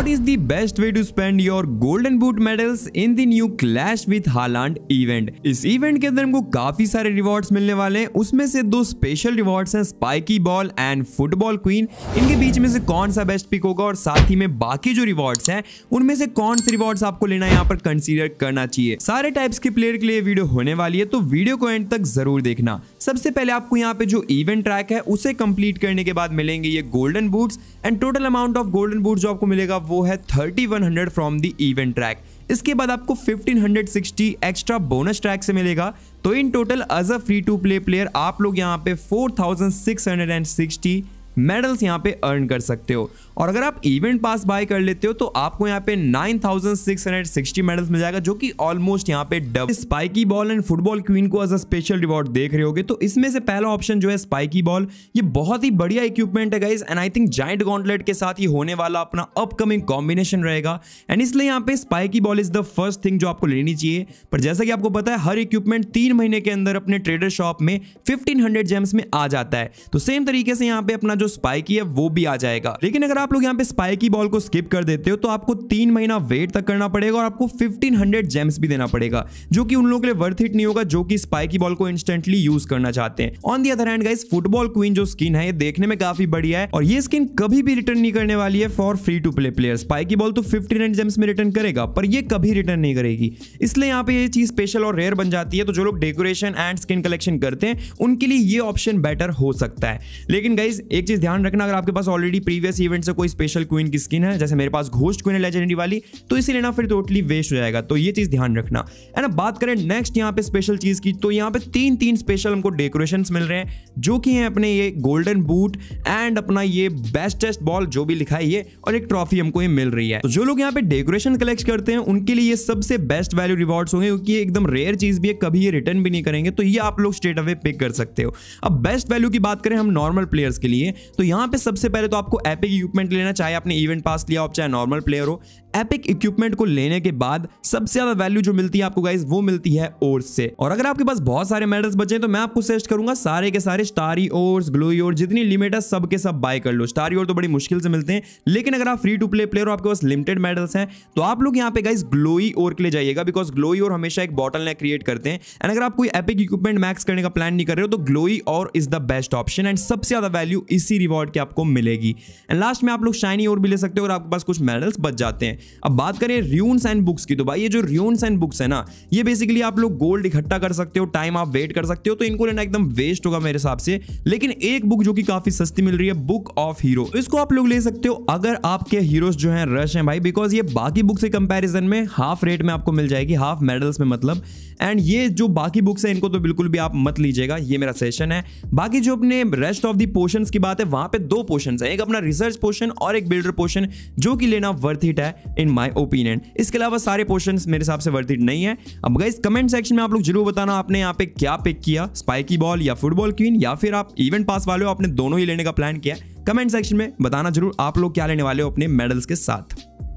What is the best way to spend your golden boot medals in the new Clash with Haaland event? इस event के अंदर हमको काफी सारे rewards मिलने वाले हैं उसमें से दो स्पेशल रिवॉर्ड्स हैं spiky ball and football queen इनके बीच में से कौन सा बेस्ट पिक होगा और साथ ही में बाकी जो रिवॉर्ड्स हैं उनमें से कौन से रिवॉर्ड्स आपको लेना यहाँ पर कंसीडर करना चाहिए सारे टाइप्स के प्लेयर के लिए वीडियो होने वाली है तो वीडियो को एंड तक जरूर देखना सबसे पहले आपको यहाँ पे जो इवेंट ट्रैक है उसे कंप्लीट करने के बाद मिलेंगे ये golden boots and total amount of golden boot जो आपको मिलेगा वो है thirty one hundred from the event track इसके बाद आपको 1560 एक्स्ट्रा बोनस ट्रैक से मिलेगा तो in total as a free to play player आप लोग यहाँ पे 4660 मेडल्स यहाँ पे अर्न कर सकते हो और अगर आप इवेंट पास बाय कर लेते हो तो आपको यहाँ पे 9,660 मेडल्स मिल जाएगा जो कि ऑलमोस्ट यहाँ पे double spiky ball and football queen को एज अ स्पेशल रिवॉर्ड देख रहे होगे तो इसमें से पहला ऑप्शन जो है स्पाइकी बॉल ये बहुत ही बढ़िया इक्विपमेंट है guys and I think giant gauntlet के साथ ही होने वाला अपना अपकमिंग कॉम्बिनेशन रहेगा एंड इसलिए यहाँ पे spiky ball is the first thing जो आपको लेनी चाहिए पर जैसा कि आपको पता है हर इक्विपमेंट तीन महीने के अंदर अपने ट्रेडर शॉप में फिफ्टीन जेम्स में आ जाता है तो सेम तरीके से यहाँ पे अपना जो स्पाइकी है वो भी आ जाएगा लेकिन अगर आप लोग यहाँ पे स्पाइकी बॉल को स्किप कर देते हो तो आपको तीन महीना वेट तक करना पड़ेगा और आपको फिफ्टीन हंड्रेड जेम्स भी देना पड़ेगा जो कि उन लोगों के लिए वर्थ हिट नहीं होगा जो कि स्पाइकी बॉल को इंस्टेंटली यूज करना चाहते हैं on the other hand guys football queen जो स्किन है ये देखने में काफी बढ़िया है और ये स्किन कभी भी रिटर्न नहीं करने वाली है for free to play player spiky ball तो फिफ्टीन जेम्स में रिटर्न करेगा पर यह कभी रिटर्न नहीं करेगी इसलिए यहाँ पे ये चीज स्पेशल और रेयर बन जाती है तो जो लोग डेकोरेशन एंड स्किन कलेक्शन करते हैं उनके लिए ये ऑप्शन बेटर हो सकता है लेकिन गाइज एक चीज ध्यान रखना अगर आपके पास ऑलरेडी प्रीवियस इवेंट से कोई स्पेशल क्वीन की स्किन है जैसे मेरे पास घोस्ट क्वीन है लेजेंडरी वाली तो इसे लेना फिर टोटली वेस्ट हो जाएगा तो ये चीज ध्यान रखना है ना बात करें नेक्स्ट यहाँ पे स्पेशल चीज की तो यहाँ पे तीन तीन स्पेशल हमको डेकोरेशन मिल रहे हैं जो कि है अपने ये गोल्डन बूट एंड अपना ये बेस्टेस्ट बॉल जो भी लिखा है ये और एक ट्रॉफी हमको ये मिल रही है तो जो लोग यहाँ पे डेकोरेशन कलेक्ट करते हैं उनके लिए सबसे बेस्ट वैल्यू रिवॉर्ड्स होंगे क्योंकि एकदम रेयर चीज भी है कभी ये रिटर्न भी नहीं करेंगे तो ये आप लोग स्ट्रेट अवे पिक कर सकते हो अब बेस्ट वैल्यू की बात करें हम नॉर्मल प्लेयर्स के लिए तो यहाँ पे सबसे पहले तो आपको एपिक इक्विपमेंट लेना चाहे आपने इवेंट पास लिया हो चाहे नॉर्मल प्लेयर हो एपिक इक्विपमेंट को लेने के बाद सबसे ज्यादा वैल्यू जो मिलती है आपको गाइज वो मिलती है ओर्स से और अगर आपके पास बहुत सारे मेडल्स बचे तो मैं आपको सजेस्ट करूंगा सारे के सारे स्टारी ओर्स ग्लोई ओर जितनी लिमिट है सबके सब बाय कर लो स्टारी ओर तो बड़ी मुश्किल से मिलते हैं लेकिन अगर आप फ्री टू प्ले प्लेयर आपके पास लिमिटेड मेडल्स हैं तो आप लोग यहाँ पे गाइज ग्लोई ओर के लिए जाइएगा बिकॉज ग्लोई ओर हमेशा एक बॉटल नेक क्रिएट करते हैं एंड अगर आप कोई एपिक इक्विपमेंट मैक्स करने का प्लान नहीं कर रहे हो तो ग्लोई और is the best option and सबसे ज्यादा वैल्यू इसी रिवॉर्ड की आपको मिलेगी एंड लास्ट में आप लोग शाइनी ओर भी ले सकते हो और आपके पास कुछ मेडल्स बच जाते हैं अब बात करें रियूनस एंड बुक्स की तो भाई ये जो रियूनस एंड बुक्स है ना ये बेसिकली आप लोग गोल्ड इकट्ठा कर सकते हो टाइम आप वेट कर सकते हो तो इनको लेना एकदम वेस्ट होगा मेरे हिसाब से लेकिन एक बुक जो कि काफी सस्ती मिल रही है बुक ऑफ हीरो इसको आप लोग ले सकते हो अगर आपके हीरोज जो है रश है भाई बिकॉज ये बाकी बुक से कंपेरिजन में हाफ रेट में आपको मिल जाएगी हाफ मेडल्स में मतलब एंड ये जो बाकी बुक्स है इनको तो बिल्कुल भी आप मत लीजिएगा ये मेरा सेशन है बाकी जो अपने रेस्ट ऑफ दी पोर्शन की बात है वहां पे दो पोर्शन है एक अपना रिसर्च पोर्शन और एक बिल्डर पोर्शन जो कि लेना वर्थ इट है इन माई ओपिनियन इसके अलावा सारे पोर्शन मेरे हिसाब से वर्धित नहीं है अब गाइज कमेंट सेक्शन में आप लोग जरूर बताना आपने यहाँ पे क्या पिक किया स्पाइकी बॉल या फुटबॉल क्वीन या फिर आप इवेंट पास वाले हो आपने दोनों ही लेने का प्लान किया कमेंट सेक्शन में बताना जरूर आप लोग क्या लेने वाले हो अपने मेडल्स के साथ